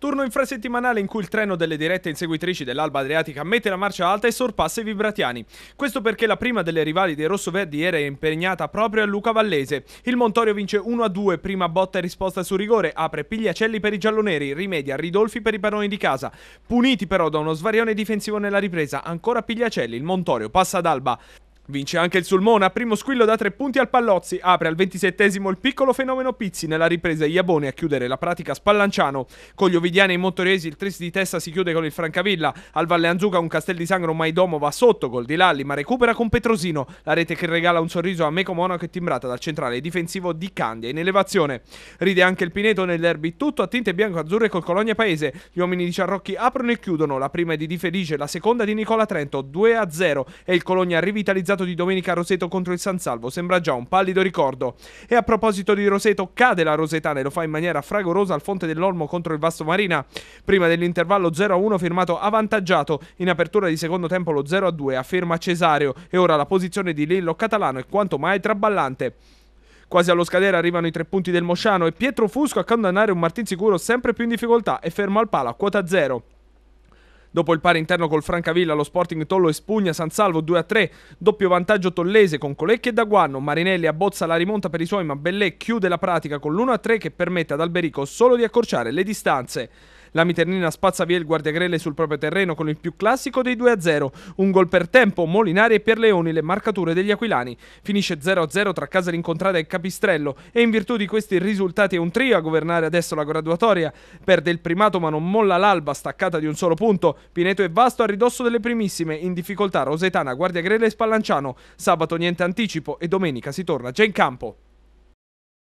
Turno infrasettimanale in cui il treno delle dirette inseguitrici dell'Alba Adriatica mette la marcia alta e sorpassa i vibratiani. Questo perché la prima delle rivali dei rossoverdi era impegnata proprio a Luca Vallese. Il Montorio vince 1-2, prima botta e risposta su rigore, apre Pigliacelli per i gialloneri, rimedia Ridolfi per i baroni di casa. Puniti però da uno svarione difensivo nella ripresa, ancora Pigliacelli, il Montorio passa ad Alba. Vince anche il Sulmona, primo squillo da tre punti al Pallozzi, apre al ventisettesimo il piccolo fenomeno Pizzi, nella ripresa Iabone a chiudere la pratica Spallanciano, con gli Ovidiani e i Montoresi il tris di testa si chiude con il Francavilla, al Valle Anzuca un Castel di Sangro Maidomo va sotto, gol di Lalli ma recupera con Petrosino, la rete che regala un sorriso a Meco Monaco e timbrata dal centrale difensivo di Candia in elevazione. Ride anche il Pineto nel derby, tutto a tinte bianco-azzurre col Colonia Paese, gli uomini di Ciarrocchi aprono e chiudono, la prima è di Di Felice, la seconda di Nicola Trento, 2-0 e il Colonia rivitalizzato risultato di domenica Roseto contro il San Salvo sembra già un pallido ricordo. E a proposito di Roseto, cade la Rosetana e lo fa in maniera fragorosa al Fonte dell'Olmo contro il Vasto Marina. Prima dell'intervallo 0-1 firmato avvantaggiato, in apertura di secondo tempo lo 0-2 afferma Cesario e ora la posizione di Lillo Catalano è quanto mai traballante. Quasi allo scadere arrivano i tre punti del Mosciano e Pietro Fusco a condannare un Martin Sicuro sempre più in difficoltà e fermo al palo a quota 0. Dopo il pari interno col Francavilla, lo Sporting Tollo espugna San Salvo 2-3. Doppio vantaggio tollese con Colecchi e Daguanno. Marinelli abbozza la rimonta per i suoi, ma Bellè chiude la pratica con l'1-3 che permette ad Alberico solo di accorciare le distanze. La Miternina spazza via il guardiagrele sul proprio terreno con il più classico dei 2-0. Un gol per tempo, Molinari e Pierleoni, le marcature degli aquilani. Finisce 0-0 tra Casa Rincontrada e Capistrello e in virtù di questi risultati è un trio a governare adesso la graduatoria. Perde il primato ma non molla l'alba, staccata di un solo punto. Pineto e Vasto a ridosso delle primissime, in difficoltà Rosetana, Guardiagrele e Spallanciano. Sabato niente anticipo e domenica si torna già in campo.